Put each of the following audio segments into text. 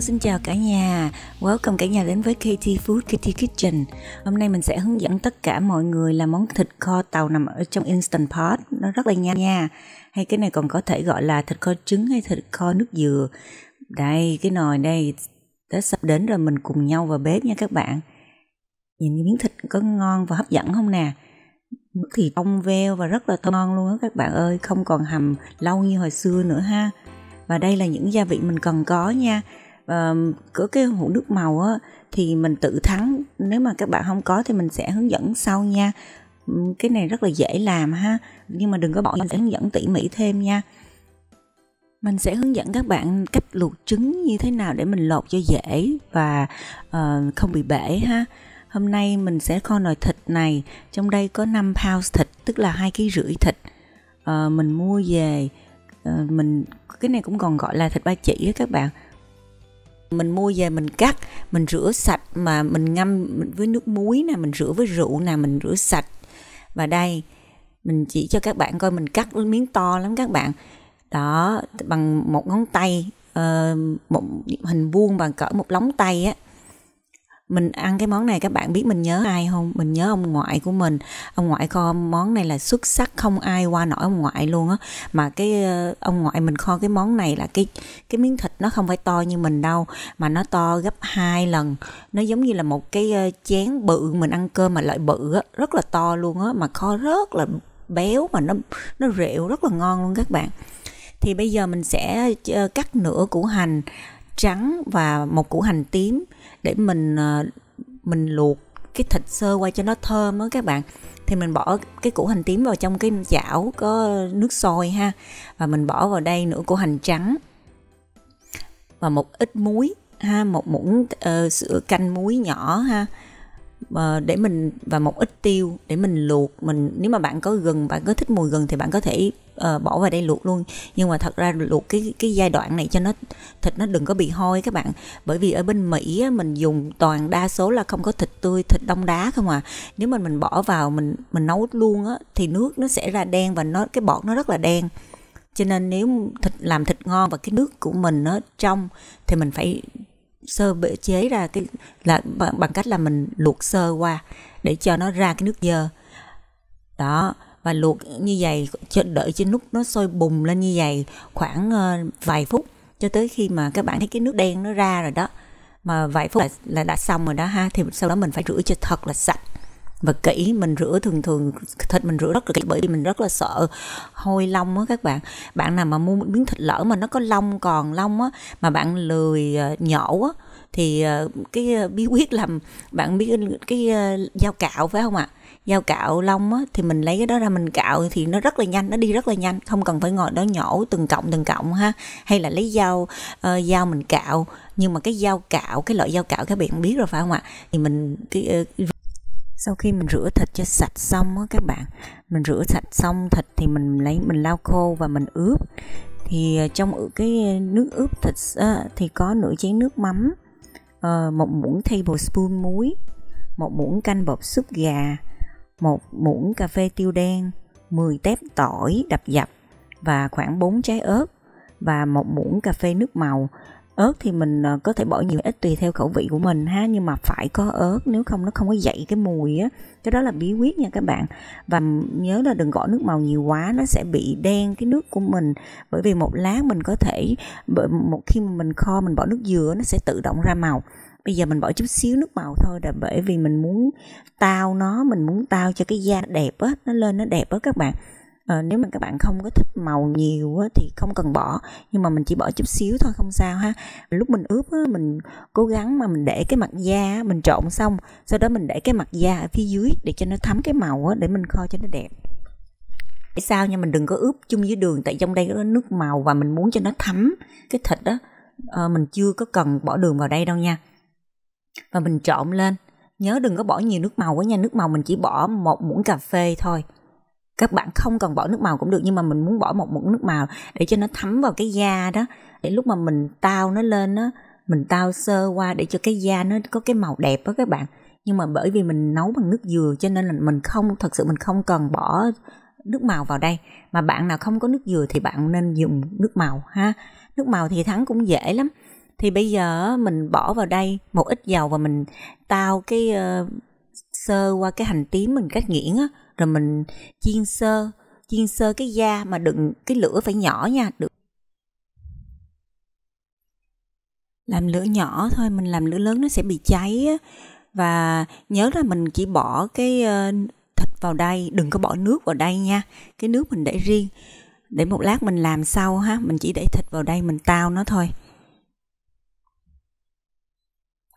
xin chào cả nhà. Welcome cả nhà đến với KT Food KT Kitchen. Hôm nay mình sẽ hướng dẫn tất cả mọi người làm món thịt kho tàu nằm ở trong Instant Pot. Nó rất là nhanh nha. Hay cái này còn có thể gọi là thịt kho trứng hay thịt kho nước dừa. Đây, cái nồi đây, Tết sắp đến rồi mình cùng nhau vào bếp nha các bạn. Nhìn miếng thịt có ngon và hấp dẫn không nè? Nước thì ong veo và rất là thơm ngon luôn á các bạn ơi. Không còn hầm lâu như hồi xưa nữa ha và đây là những gia vị mình cần có nha uh, cửa cái hũ nước màu á, thì mình tự thắng nếu mà các bạn không có thì mình sẽ hướng dẫn sau nha cái này rất là dễ làm ha nhưng mà đừng có bỏ mình sẽ hướng dẫn tỉ mỉ thêm nha mình sẽ hướng dẫn các bạn cách luộc trứng như thế nào để mình lột cho dễ và uh, không bị bể ha hôm nay mình sẽ kho nồi thịt này trong đây có 5 pound thịt tức là hai kg rưỡi thịt uh, mình mua về uh, mình cái này cũng còn gọi là thịt ba chỉ các bạn mình mua về mình cắt mình rửa sạch mà mình ngâm với nước muối nè mình rửa với rượu nè mình rửa sạch và đây mình chỉ cho các bạn coi mình cắt miếng to lắm các bạn đó bằng một ngón tay uh, một hình vuông bằng cỡ một lóng tay á mình ăn cái món này các bạn biết mình nhớ ai không mình nhớ ông ngoại của mình ông ngoại kho món này là xuất sắc không ai qua nổi ông ngoại luôn á mà cái ờ, ông ngoại mình kho cái món này là cái cái miếng thịt nó không phải to như mình đâu mà nó to gấp hai lần nó giống như là một cái ờ, chén bự mình ăn cơm mà loại bự á rất là to luôn á mà kho rất là béo mà nó nó rượu rất là ngon luôn các bạn thì bây giờ mình sẽ ờ, cắt nửa củ hành trắng và một củ hành tím để mình ờ, mình luộc cái thịt sơ qua cho nó thơm á các bạn thì mình bỏ cái củ hành tím vào trong cái chảo có nước sôi ha và mình bỏ vào đây nửa củ hành trắng và một ít muối ha một muỗng uh, sữa canh muối nhỏ ha Ờ, để mình và một ít tiêu để mình luộc mình nếu mà bạn có gừng bạn có thích mùi gừng thì bạn có thể uh, bỏ vào đây luộc luôn nhưng mà thật ra luộc cái cái giai đoạn này cho nó thịt nó đừng có bị hôi các bạn bởi vì ở bên mỹ á, mình dùng toàn đa số là không có thịt tươi thịt đông đá không à nếu mà mình bỏ vào mình mình nấu luôn á thì nước nó sẽ ra đen và nó cái bọt nó rất là đen cho nên nếu thịt làm thịt ngon và cái nước của mình nó trong thì mình phải sơ chế ra cái là bằng cách là mình luộc sơ qua để cho nó ra cái nước dơ đó và luộc như vậy đợi trên lúc nó sôi bùng lên như vậy khoảng ờ, vài phút cho tới khi mà các bạn thấy cái nước đen nó ra rồi đó mà vài phút là, là đã xong rồi đó ha thì sau đó mình phải rửa cho thật là sạch và kỹ mình rửa thường thường thịt mình rửa rất là kỹ bởi vì mình rất là sợ hôi lông á các bạn bạn nào mà mua miếng thịt lỡ mà nó có lông còn lông á mà bạn lười ờ, nhổ á thì ờ, cái ờ, bí quyết làm bạn biết cái dao cạo phải không ạ dao cạo lông á thì mình lấy cái đó ra mình cạo thì nó rất là nhanh nó đi rất là nhanh không cần phải ngồi đó nhổ từng cọng từng cọng ha hay là lấy dao uh, dao mình cạo nhưng mà cái dao cạo cái loại dao cạo các bạn biết rồi phải không ạ thì mình cái uh, sau khi mình rửa thịt cho sạch xong á các bạn mình rửa sạch xong thịt thì mình lấy mình lau khô và mình ướp thì ờ, trong cái nước ướp thịt á, thì có nửa chén nước mắm ờ, một muỗng tablespoon muối một muỗng canh bột súp gà một muỗng cà phê tiêu đen 10 tép tỏi đập dập và khoảng 4 trái ớt và một muỗng cà phê nước màu ớt thì mình à, có thể bỏ nhiều ít tùy theo khẩu vị của mình ha nhưng mà phải có ớt nếu không nó không có dậy cái mùi á cái đó là bí quyết nha các bạn và nhớ là đừng gõ nước màu nhiều quá nó sẽ bị đen cái nước của mình bởi vì một lát mình có thể một khi mà mình kho mình bỏ nước dừa nó sẽ tự động ra màu bây giờ mình bỏ chút xíu nước màu thôi là bởi vì mình muốn tao nó mình muốn tao cho cái da đẹp á nó lên nó đẹp á các bạn à, nếu mà các bạn không có thích màu nhiều á, thì không cần bỏ nhưng mà mình chỉ bỏ chút xíu thôi không sao ha lúc mình ướp á, mình cố gắng mà mình để cái mặt da mình trộn xong sau đó mình để cái mặt da ở phía dưới để cho nó thấm cái màu á, để mình kho cho nó đẹp để sao nha mình đừng có ướp chung với đường tại trong đây có nước màu và mình muốn cho nó thấm cái thịt đó à, ờ, mình chưa có cần bỏ đường vào đây đâu nha và mình trộn lên nhớ đừng có bỏ nhiều nước màu quá nha nước màu mình chỉ bỏ một muỗng cà phê thôi các bạn không cần bỏ nước màu cũng được nhưng mà mình muốn bỏ một muỗng nước màu để cho nó thấm vào cái da đó để lúc mà mình tao nó lên á mình tao sơ qua để cho cái da nó có cái màu đẹp đó các bạn nhưng mà bởi vì mình nấu bằng nước dừa cho nên là mình không thật sự mình không cần bỏ nước màu vào đây mà bạn nào không có nước dừa thì bạn nên dùng nước màu ha nước màu thì thắng cũng dễ lắm thì bây giờ mình bỏ vào đây một ít dầu và mình tao cái sơ qua cái hành tím mình cách nghiền á rồi mình chiên sơ chiên sơ cái da mà đừng cái lửa phải nhỏ nha được làm lửa nhỏ thôi mình làm lửa lớn nó sẽ bị cháy á. và nhớ là mình chỉ bỏ cái ờ, thịt vào đây đừng có bỏ nước vào đây nha cái nước mình để riêng để một lát mình làm sau ha mình chỉ để thịt vào đây mình tao nó thôi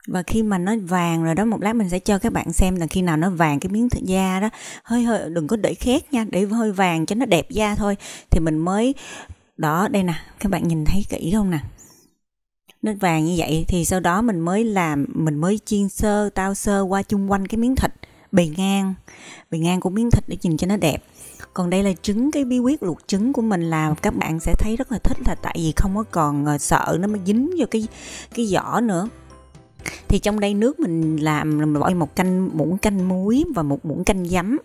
và khi mà nó vàng rồi đó một lát mình sẽ cho các bạn xem là khi nào nó vàng cái miếng da đó hơi hơi đừng có để khét nha để hơi vàng cho nó đẹp da thôi thì mình mới đó đây nè các bạn nhìn thấy kỹ không nè nó vàng như vậy thì sau đó mình mới làm mình mới chiên sơ tao sơ qua chung quanh cái miếng thịt bề ngang bề ngang của miếng thịt để nhìn cho nó đẹp còn đây là trứng cái bí quyết luộc trứng của mình là các bạn sẽ thấy rất là thích là tại vì không có còn ờ, sợ nó mới dính vô cái cái vỏ nữa thì trong đây nước mình làm mình một canh muỗng canh muối và một muỗng canh giấm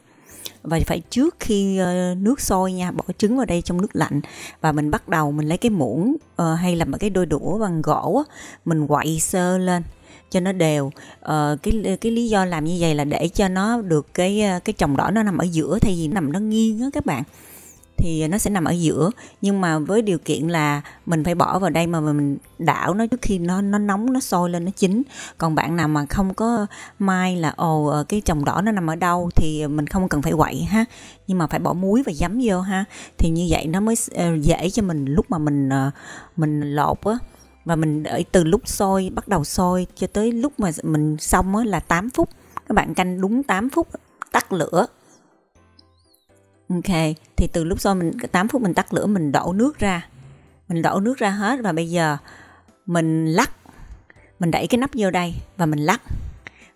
và phải trước khi ờ, nước sôi nha bỏ trứng vào đây trong nước lạnh và mình bắt đầu mình lấy cái muỗng ờ, hay là một cái đôi đũa bằng gỗ mình quậy sơ lên cho nó đều ờ, cái cái lý do làm như vậy là để cho nó được cái cái chồng đỏ nó nằm ở giữa thay vì nằm nó nghiêng á các bạn thì nó sẽ nằm ở giữa nhưng mà với điều kiện là mình phải bỏ vào đây mà mình đảo nó trước khi nó nó nóng nó sôi lên nó chín còn bạn nào mà không có mai là ồ ờ, cái chồng đỏ nó nằm ở đâu thì mình không cần phải quậy ha nhưng mà phải bỏ muối và giấm vô ha thì như vậy nó mới ờ, dễ cho mình lúc mà mình ờ, mình lột á và mình đợi từ lúc sôi bắt đầu sôi cho tới lúc mà mình xong á là 8 phút các bạn canh đúng 8 phút tắt lửa Ok, thì từ lúc sau mình 8 phút mình tắt lửa mình đổ nước ra. Mình đổ nước ra hết và bây giờ mình lắc. Mình đẩy cái nắp vô đây và mình lắc.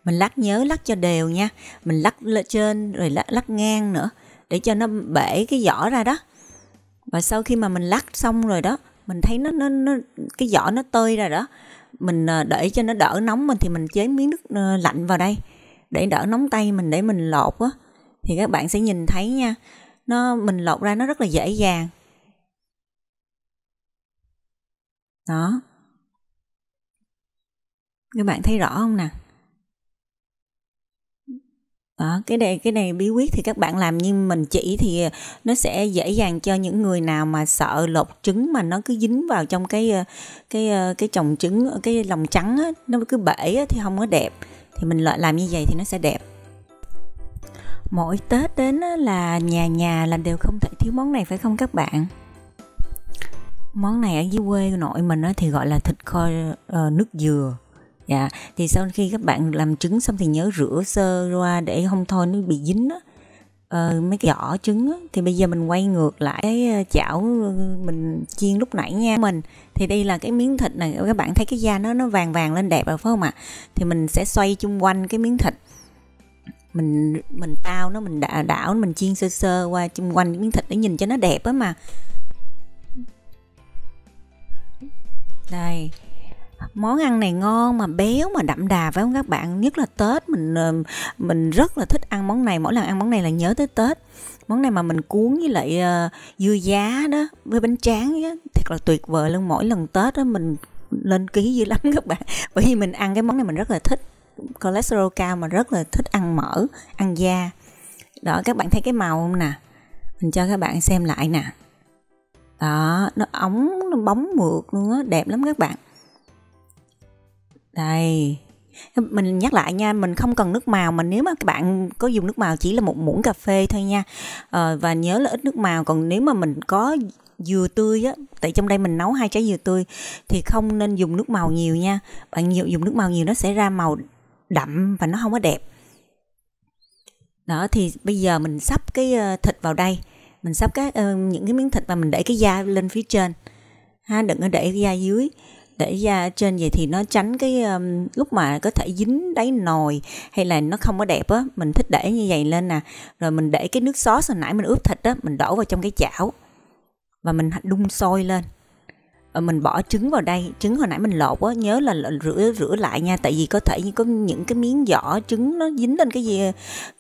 Mình lắc nhớ lắc cho đều nha. Mình lắc lên trên rồi lắc, lắc ngang nữa để cho nó bể cái vỏ ra đó. Và sau khi mà mình lắc xong rồi đó, mình thấy nó nó, nó cái vỏ nó tơi ra đó. Mình ờ, để cho nó đỡ nóng mình thì mình chế miếng nước ờ, lạnh vào đây để đỡ nóng tay mình để mình lột á thì các bạn sẽ nhìn thấy nha nó mình lột ra nó rất là dễ dàng đó các bạn thấy rõ không nè đó, cái này cái này bí quyết thì các bạn làm như mình chỉ thì ờ, nó sẽ dễ dàng cho những người nào mà sợ lột trứng mà nó cứ dính vào trong cái ờ, cái ờ, cái chồng trứng cái lòng trắng á, nó cứ bể á, thì không có đẹp thì mình lại làm như vậy thì nó sẽ đẹp mỗi Tết đến là nhà nhà là đều không thể thiếu món này phải không các bạn? Món này ở dưới quê nội mình thì gọi là thịt kho ờ, nước dừa. Dạ, thì sau khi các bạn làm trứng xong thì nhớ rửa sơ qua để không thôi nó bị dính á. Ờ, mấy cái vỏ trứng á. thì bây giờ mình quay ngược lại cái ờ, chảo ờ, mình chiên lúc nãy nha mình thì đây là cái miếng thịt này các bạn thấy cái da nó nó vàng vàng lên đẹp rồi phải không ạ à? thì mình sẽ xoay chung quanh cái miếng thịt mình mình tao nó mình đảo, đảo mình chiên sơ sơ qua chung quanh miếng thịt để nhìn cho nó đẹp á mà đây món ăn này ngon mà béo mà đậm đà phải không các bạn nhất là tết mình ờ, mình rất là thích ăn món này mỗi lần ăn món này là nhớ tới tết món này mà mình cuốn với lại ờ, dưa giá đó với bánh tráng đó, thật là tuyệt vời luôn mỗi lần tết đó mình lên ký dữ lắm các bạn bởi vì mình ăn cái món này mình rất là thích cholesterol cao mà rất là thích ăn mỡ ăn da đó các bạn thấy cái màu không nè mình cho các bạn xem lại nè đó nó ống nó bóng mượt luôn á đẹp lắm các bạn đây mình nhắc lại nha mình không cần nước màu mà nếu mà các bạn có dùng nước màu chỉ là một muỗng cà phê thôi nha à, và nhớ là ít nước màu còn nếu mà mình có dừa tươi á tại trong đây mình nấu hai trái dừa tươi thì không nên dùng nước màu nhiều nha bạn nhiều dùng nước màu nhiều nó sẽ ra màu đậm và nó không có đẹp đó thì bây giờ mình sắp cái ờ, thịt vào đây mình sắp các ờ, những cái miếng thịt và mình để cái da lên phía trên ha đừng có để cái da dưới để da trên vậy thì nó tránh cái um, lúc mà có thể dính đáy nồi hay là nó không có đẹp á mình thích để như vậy lên nè rồi mình để cái nước sốt hồi nãy mình ướp thịt á mình đổ vào trong cái chảo và mình đun sôi lên Ờ, mình bỏ trứng vào đây trứng hồi nãy mình lột á nhớ là rửa rửa lại nha tại vì có thể như có những cái miếng vỏ trứng nó dính lên cái gì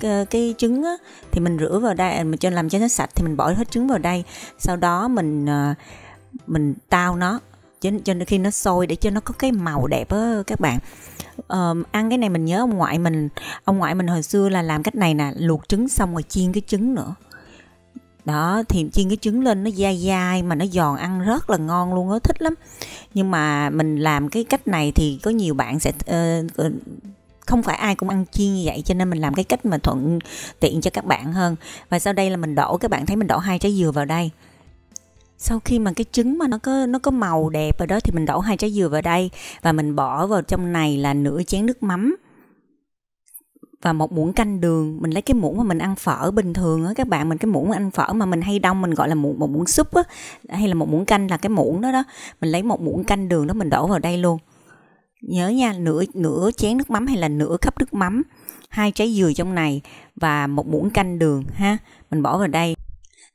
cái, cái trứng á thì mình rửa vào đây à, mình cho làm cho nó sạch thì mình bỏ hết trứng vào đây sau đó mình ờ, mình tao nó cho, cho khi nó sôi để cho nó có cái màu đẹp á các bạn um, ăn cái này mình nhớ ông ngoại mình ông ngoại mình hồi xưa là làm cách này nè luộc trứng xong rồi chiên cái trứng nữa đó thì chiên cái trứng lên nó dai dai mà nó giòn ăn rất là ngon luôn á thích lắm nhưng mà mình làm cái cách này thì có nhiều bạn sẽ uh, không phải ai cũng ăn chiên như vậy cho nên mình làm cái cách mà thuận tiện cho các bạn hơn và sau đây là mình đổ các bạn thấy mình đổ hai trái dừa vào đây sau khi mà cái trứng mà nó có nó có màu đẹp rồi đó thì mình đổ hai trái dừa vào đây và mình bỏ vào trong này là nửa chén nước mắm và một muỗng canh đường mình lấy cái muỗng mà mình ăn phở bình thường á các bạn mình cái muỗng ăn phở mà mình hay đông mình gọi là muỗng một muỗng súp á hay là một muỗng canh là cái muỗng đó đó mình lấy một muỗng canh đường đó mình đổ vào đây luôn nhớ nha nửa nửa chén nước mắm hay là nửa cốc nước mắm hai trái dừa trong này và một muỗng canh đường ha mình bỏ vào đây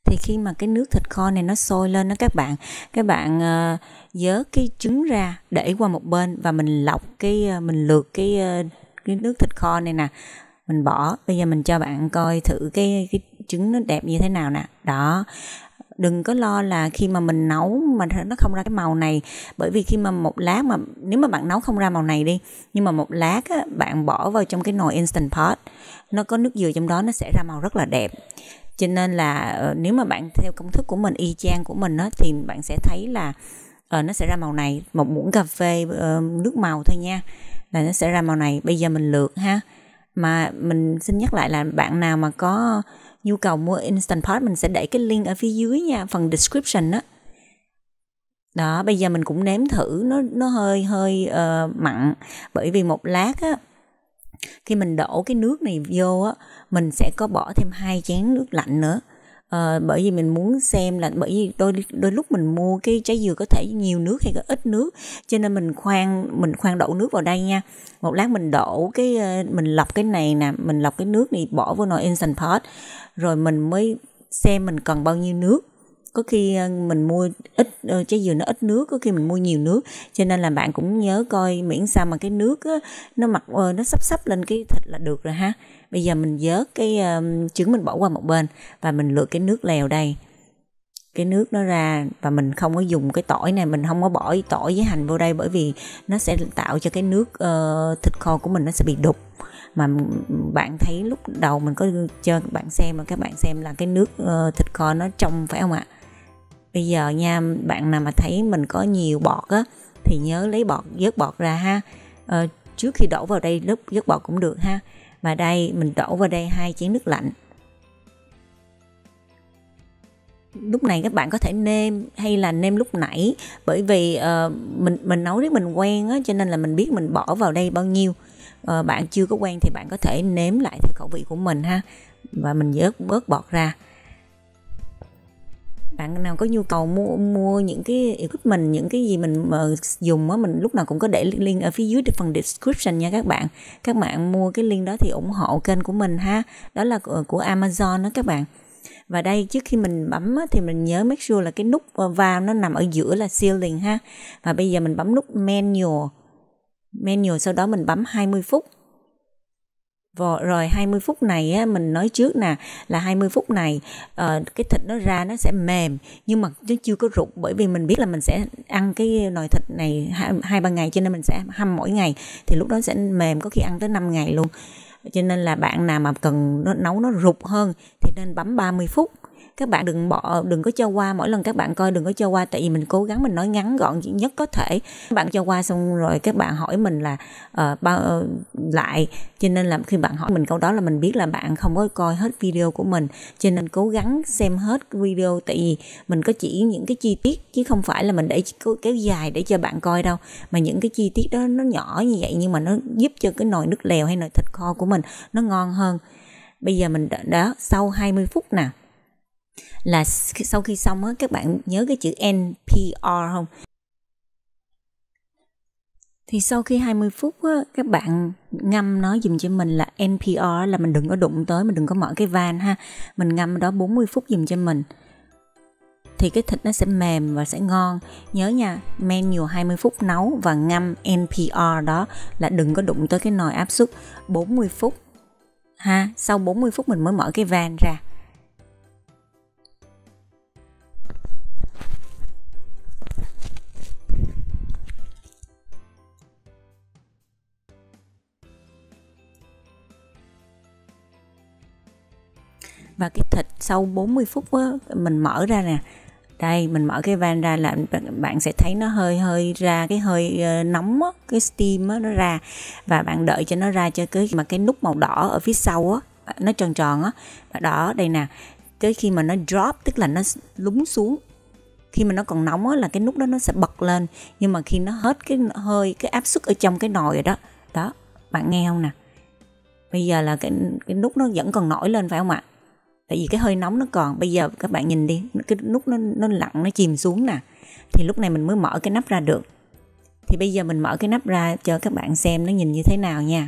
thì khi mà cái nước thịt kho này nó sôi lên đó các bạn các bạn uh, cái trứng ra để qua một bên và mình lọc cái uh, mình lược cái uh, cái nước thịt kho này nè mình bỏ bây giờ mình cho bạn coi thử cái cái trứng nó đẹp như thế nào nè đó đừng có lo là khi mà mình nấu mà nó không ra cái màu này bởi vì khi mà một lát mà nếu mà bạn nấu không ra màu này đi nhưng mà một lát á, bạn bỏ vào trong cái nồi instant pot nó có nước dừa trong đó nó sẽ ra màu rất là đẹp cho nên là ờ, nếu mà bạn theo công thức của mình y chang của mình đó, thì bạn sẽ thấy là uh, nó sẽ ra màu này một muỗng cà phê uh, nước màu thôi nha là nó sẽ ra màu này bây giờ mình lượt ha mà mình xin nhắc lại là bạn nào mà có nhu cầu mua instant pot mình sẽ để cái link ở phía dưới nha phần description đó đó bây giờ mình cũng nếm thử nó nó hơi hơi uh, mặn bởi vì một lát á khi mình đổ cái nước này vô á mình sẽ có bỏ thêm hai chén nước lạnh nữa à, bởi vì mình muốn xem là bởi vì đôi đôi lúc mình mua cái trái dừa có thể nhiều nước hay có ít nước cho nên mình khoan mình khoan đổ nước vào đây nha một lát mình đổ cái ờ, mình lọc cái này nè mình lọc cái nước này bỏ vô nồi instant pot rồi mình mới xem mình cần bao nhiêu nước có khi ờ, mình mua ít trái dừa nó ít nước có khi mình mua nhiều nước cho nên là bạn cũng nhớ coi miễn sao mà cái nước nó mặc nó sắp sắp lên cái thịt là được rồi ha bây giờ mình vớt cái um, trứng mình bỏ qua một bên và mình lựa cái nước lèo đây cái nước nó ra và mình không có dùng cái tỏi này mình không có bỏ tỏi với hành vô đây bởi vì nó sẽ tạo cho cái nước uh, thịt kho của mình nó sẽ bị đục mà bạn thấy lúc đầu mình có cho bạn xem mà các bạn xem là cái nước uh, thịt kho nó trong phải không ạ bây giờ nha bạn nào mà thấy mình có nhiều bọt á thì nhớ lấy bọt vớt bọt ra ha uh, trước khi đổ vào đây lúc vớt bọt cũng được ha và đây mình đổ vào đây hai chén nước lạnh lúc này các bạn có thể nêm hay là nêm lúc nãy bởi vì uh, mình mình nấu riết mình quen á cho nên là mình biết mình bỏ vào đây bao nhiêu uh, bạn chưa có quen thì bạn có thể nếm lại theo khẩu vị của mình ha và mình vớt bớt bọt ra bạn nào có nhu cầu mua mua những cái equipment những cái gì mình mà ờ, dùng á mình lúc nào cũng có để link ở phía dưới phần description nha các bạn các bạn mua cái link đó thì ủng hộ kênh của mình ha đó là của, ờ, của Amazon đó các bạn và đây trước khi mình bấm á, thì mình nhớ make sure là cái nút vào nó nằm ở giữa là ceiling ha và bây giờ mình bấm nút menu menu sau đó mình bấm 20 phút rồi 20 phút này á, mình nói trước nè là 20 phút này uh, cái thịt nó ra nó sẽ mềm nhưng mà nó chưa có rụt bởi vì mình biết là mình sẽ ăn cái nồi thịt này hai ba ngày cho nên mình sẽ hâm mỗi ngày thì lúc đó sẽ mềm có khi ăn tới 5 ngày luôn cho nên là bạn nào mà cần nó nấu nó rụt hơn thì nên bấm 30 phút các bạn đừng bỏ đừng có cho qua mỗi lần các bạn coi đừng có cho qua tại vì mình cố gắng mình nói ngắn gọn nhất có thể các bạn cho qua xong rồi các bạn hỏi mình là uh, bao uh, lại cho nên là khi bạn hỏi mình câu đó là mình biết là bạn không có coi hết video của mình cho nên cố gắng xem hết video tại vì mình có chỉ những cái chi tiết chứ không phải là mình để kéo dài để cho bạn coi đâu mà những cái chi tiết đó nó nhỏ như vậy nhưng mà nó giúp cho cái nồi nước lèo hay nồi thịt kho của mình nó ngon hơn bây giờ mình đã, đã sau 20 phút nè là sau khi xong á các bạn nhớ cái chữ NPR không? Thì sau khi 20 phút á, các bạn ngâm nó dùm cho mình là NPR là mình đừng có đụng tới, mình đừng có mở cái van ha. Mình ngâm đó 40 phút dùm cho mình. Thì cái thịt nó sẽ mềm và sẽ ngon. Nhớ nha, menu 20 phút nấu và ngâm NPR đó là đừng có đụng tới cái nồi áp suất 40 phút. Ha, sau 40 phút mình mới mở cái van ra và cái thịt sau 40 phút á, mình mở ra nè đây mình mở cái van ra là bạn sẽ thấy nó hơi hơi ra cái hơi ờ, nóng á, cái steam á, nó ra và bạn đợi cho nó ra cho cái mà cái nút màu đỏ ở phía sau á nó tròn tròn á đó đây nè tới khi mà nó drop tức là nó lúng xuống khi mà nó còn nóng á, là cái nút đó nó sẽ bật lên nhưng mà khi nó hết cái hơi cái áp suất ở trong cái nồi rồi đó đó bạn nghe không nè bây giờ là cái cái nút nó vẫn còn nổi lên phải không ạ tại vì cái hơi nóng nó còn bây giờ các bạn nhìn đi cái nút nó, nó lặn nó chìm xuống nè thì lúc này mình mới mở cái nắp ra được thì bây giờ mình mở cái nắp ra cho các bạn xem nó nhìn như thế nào nha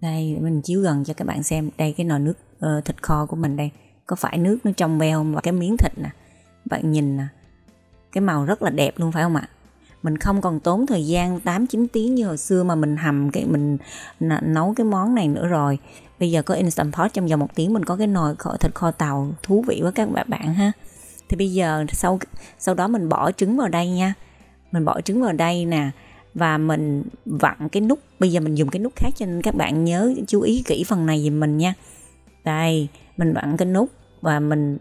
đây mình chiếu gần cho các bạn xem đây cái nồi nước uh, thịt kho của mình đây có phải nước nó trong veo và cái miếng thịt nè bạn nhìn nè cái màu rất là đẹp luôn phải không ạ mình không còn tốn thời gian 8 9 tiếng như hồi xưa mà mình hầm cái mình nấu cái món này nữa rồi. Bây giờ có instant pot trong vòng một tiếng mình có cái nồi kho thịt kho tàu thú vị quá các bạn ha. Thì bây giờ sau sau đó mình bỏ trứng vào đây nha. Mình bỏ trứng vào đây nè và mình vặn cái nút bây giờ mình dùng cái nút khác cho nên các bạn nhớ chú ý kỹ phần này giùm mình nha đây mình vặn cái nút và mình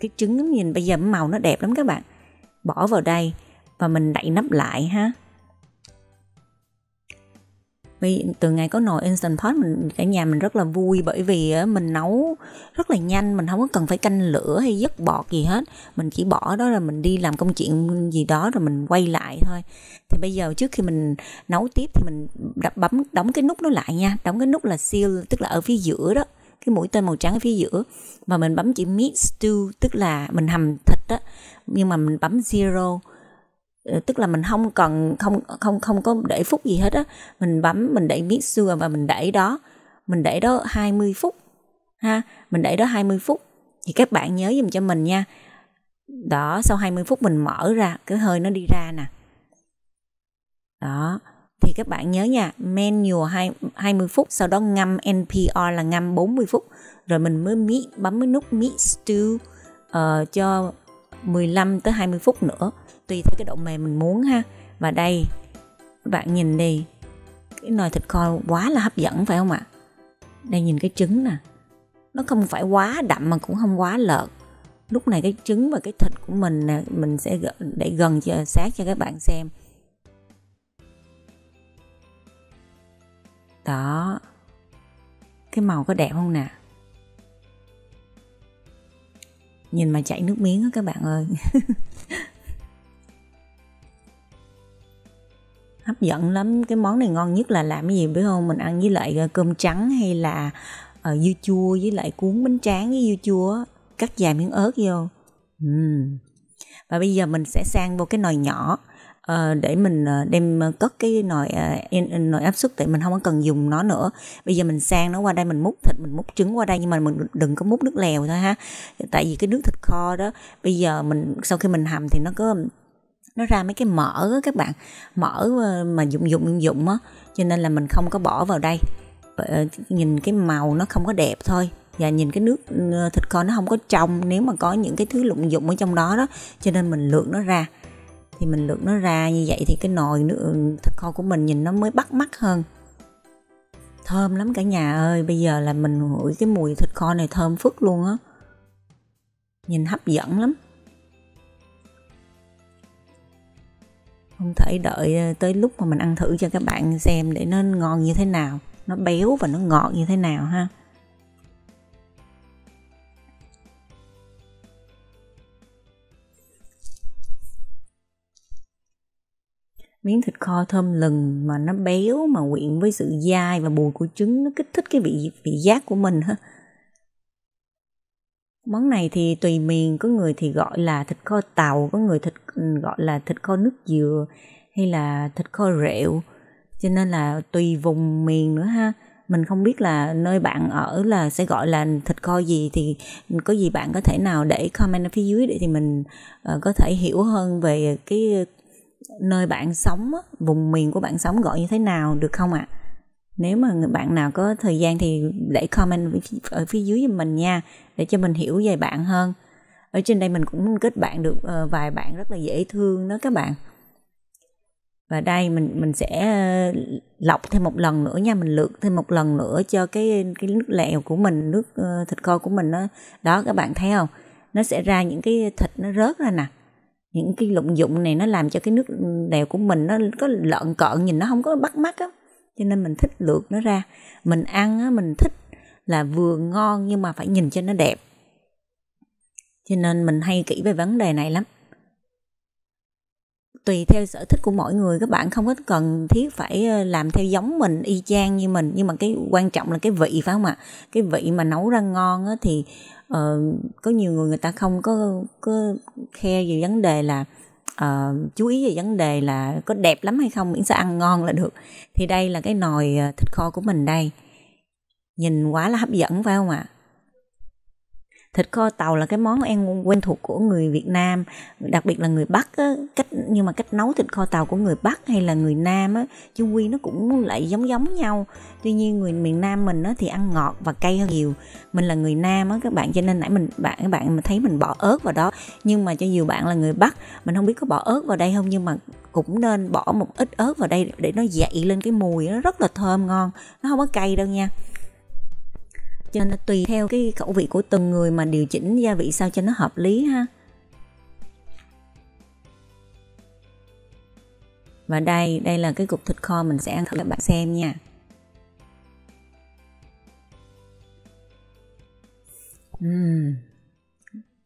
cái trứng nhìn bây giờ màu nó đẹp lắm các bạn bỏ vào đây và mình đậy nắp lại ha vì từ ngày có nồi instant pot mình cả nhà mình rất là vui bởi vì mình nấu rất là nhanh mình không có cần phải canh lửa hay dứt bọt gì hết mình chỉ bỏ đó là mình đi làm công chuyện gì đó rồi mình quay lại thôi thì bây giờ trước khi mình nấu tiếp thì mình đập bấm đóng cái nút nó lại nha đóng cái nút là seal tức là ở phía giữa đó cái mũi tên màu trắng ở phía giữa mà mình bấm chữ meat stew tức là mình hầm thịt á nhưng mà mình bấm zero Ờ, tức là mình không cần không không không có để phút gì hết á mình bấm mình đẩy miếng xưa và mình đẩy đó mình đẩy đó 20 phút ha mình đẩy đó 20 phút thì các bạn nhớ dùm cho mình nha đó sau 20 phút mình mở ra cái hơi nó đi ra nè đó thì các bạn nhớ nha manual 20 phút sau đó ngâm NPR là ngâm 40 phút rồi mình mới mix, bấm cái nút mix stew uh, cho 15 tới 20 phút nữa tùy theo cái độ mềm mình muốn ha và đây các bạn nhìn đi cái nồi thịt kho quá là hấp dẫn phải không ạ đây nhìn cái trứng nè nó không phải quá đậm mà cũng không quá lợt lúc này cái trứng và cái thịt của mình nè mình sẽ để gần cho sát cho các bạn xem đó cái màu có đẹp không nè nhìn mà chảy nước miếng đó các bạn ơi hấp dẫn lắm cái món này ngon nhất là làm cái gì biết không mình ăn với lại ờ, cơm trắng hay là uh, dưa chua với lại cuốn bánh tráng với dưa chua cắt vài miếng ớt vô uhm. và bây giờ mình sẽ sang vô cái nồi nhỏ uh, để mình uh, đem cất cái nồi uh, nồi áp suất tại mình không có cần dùng nó nữa bây giờ mình sang nó qua đây mình múc thịt mình múc trứng qua đây nhưng mà mình đừng có múc nước lèo thôi ha tại vì cái nước thịt kho đó bây giờ mình sau khi mình hầm thì nó có nó ra mấy cái mỡ á các bạn mỡ ờ, mà dụng dụng dụng á cho nên là mình không có bỏ vào đây ờ, ờ, nhìn cái màu nó không có đẹp thôi và nhìn cái nước thịt kho nó không có trong nếu mà có những cái thứ lụng dụng ở trong đó đó cho nên mình lượt nó ra thì mình lượt nó ra như vậy thì cái nồi nước ừ, thịt kho của mình nhìn nó mới bắt mắt hơn thơm lắm cả nhà ơi bây giờ là mình ngửi cái mùi thịt kho này thơm phức luôn á nhìn hấp dẫn lắm không thể đợi ờ, tới lúc mà mình ăn thử cho các bạn xem để nó ngon như thế nào nó béo và nó ngọt như thế nào ha miếng thịt kho thơm lừng mà nó béo mà quyện với sự dai và bùi của trứng nó kích thích cái vị vị giác của mình ha Món này thì tùy miền, có người thì gọi là thịt kho tàu, có người thịt ừ, gọi là thịt kho nước dừa hay là thịt kho rượu. Cho nên là tùy vùng miền nữa ha. Mình không biết là nơi bạn ở là sẽ gọi là thịt kho gì thì có gì bạn có thể nào để comment ở phía dưới để thì mình ờ, có thể hiểu hơn về cái nơi bạn sống, vùng miền của bạn sống gọi như thế nào được không ạ? À? nếu mà bạn nào có thời gian thì để comment ở phía dưới giùm mình nha để cho mình hiểu về bạn hơn ở trên đây mình cũng kết bạn được ờ, vài bạn rất là dễ thương đó các bạn và đây mình mình sẽ ờ, lọc thêm một lần nữa nha mình lượt thêm một lần nữa cho cái cái nước lèo của mình nước ờ, thịt kho của mình đó đó các bạn thấy không nó sẽ ra những cái thịt nó rớt ra nè những cái lụng dụng này nó làm cho cái nước ừ, lèo của mình nó có lợn cợn nhìn nó không có bắt mắt á cho nên mình thích lược nó ra mình ăn á mình thích là vừa ngon nhưng mà phải nhìn cho nó đẹp cho nên mình hay kỹ về vấn đề này lắm tùy theo sở thích của mỗi người các bạn không có cần thiết phải ờ, làm theo giống mình y chang như mình nhưng mà cái quan trọng là cái vị phải không ạ cái vị mà nấu ra ngon á thì uh, có nhiều người người ta không có có khe về vấn đề là uh, chú ý về vấn đề là có đẹp lắm hay không miễn sao ăn ngon là được thì đây là cái nồi ờ, thịt kho của mình đây nhìn quá là hấp dẫn phải không ạ à? thịt kho tàu là cái món ăn quen thuộc của người Việt Nam đặc biệt là người Bắc á, cách nhưng mà cách nấu thịt kho tàu của người Bắc hay là người Nam á chung quy nó cũng lại giống giống nhau tuy nhiên người miền Nam mình á, thì ăn ngọt và cay hơn nhiều mình là người Nam á các bạn cho nên nãy mình bạn các bạn mà thấy mình bỏ ớt vào đó nhưng mà cho nhiều bạn là người Bắc mình không biết có bỏ ớt vào đây không nhưng mà cũng nên bỏ một ít ớt vào đây để nó dậy lên cái mùi nó rất là thơm ngon nó không có cay đâu nha cho nên tùy theo cái khẩu vị của từng người mà điều chỉnh gia vị sao cho nó hợp lý ha và đây đây là cái cục thịt kho mình sẽ ăn thử các bạn xem nha uhm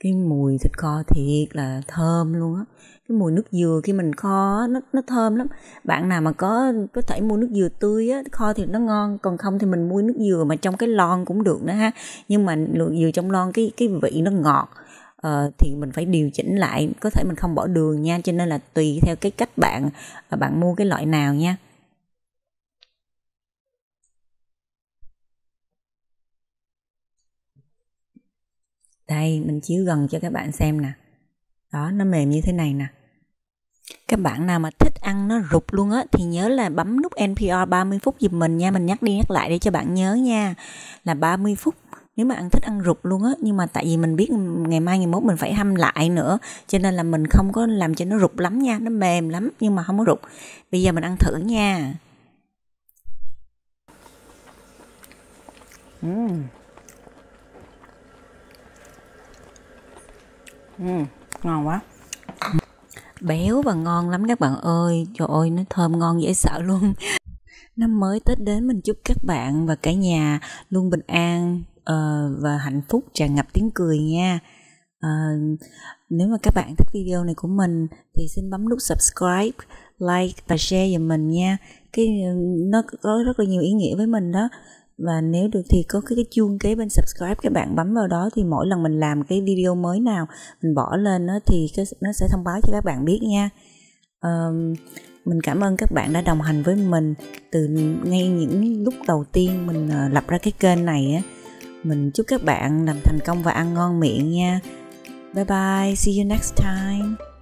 cái mùi thịt kho thiệt là thơm luôn á cái mùi nước dừa khi mình kho nó nó thơm lắm bạn nào mà có có thể mua nước dừa tươi á kho thì nó ngon còn không thì mình mua nước dừa mà trong cái lon cũng được nữa ha nhưng mà lượng dừa trong lon cái cái vị nó ngọt uh, thì mình phải điều chỉnh lại có thể mình không bỏ đường nha cho nên là tùy theo cái cách bạn ờ, bạn mua cái loại nào nha đây mình chiếu gần cho các bạn xem nè đó nó mềm như thế này nè các bạn nào mà thích ăn nó rụt luôn á thì nhớ là bấm nút NPR 30 phút giùm mình nha mình nhắc đi nhắc lại để cho bạn nhớ nha là 30 phút nếu mà ăn thích ăn rụt luôn á nhưng mà tại vì mình biết ngày mai ngày mốt mình phải hâm lại nữa cho nên là mình không có làm cho nó rụt lắm nha nó mềm lắm nhưng mà không có rụt bây giờ mình ăn thử nha uhm. Ừ, ngon quá béo và ngon lắm các bạn ơi trời ơi nó thơm ngon dễ sợ luôn năm mới tết đến mình chúc các bạn và cả nhà luôn bình an ờ, và hạnh phúc tràn ngập tiếng cười nha ờ, nếu mà các bạn thích video này của mình thì xin bấm nút subscribe like và share giùm mình nha cái nó có rất là nhiều ý nghĩa với mình đó và nếu được thì có cái, cái chuông kế bên subscribe các bạn bấm vào đó thì mỗi lần mình làm cái video mới nào mình bỏ lên nó thì cái, nó sẽ thông báo cho các bạn biết nha um, mình cảm ơn các bạn đã đồng hành với mình từ ngay những lúc đầu tiên mình ờ, lập ra cái kênh này á mình chúc các bạn làm thành công và ăn ngon miệng nha bye bye see you next time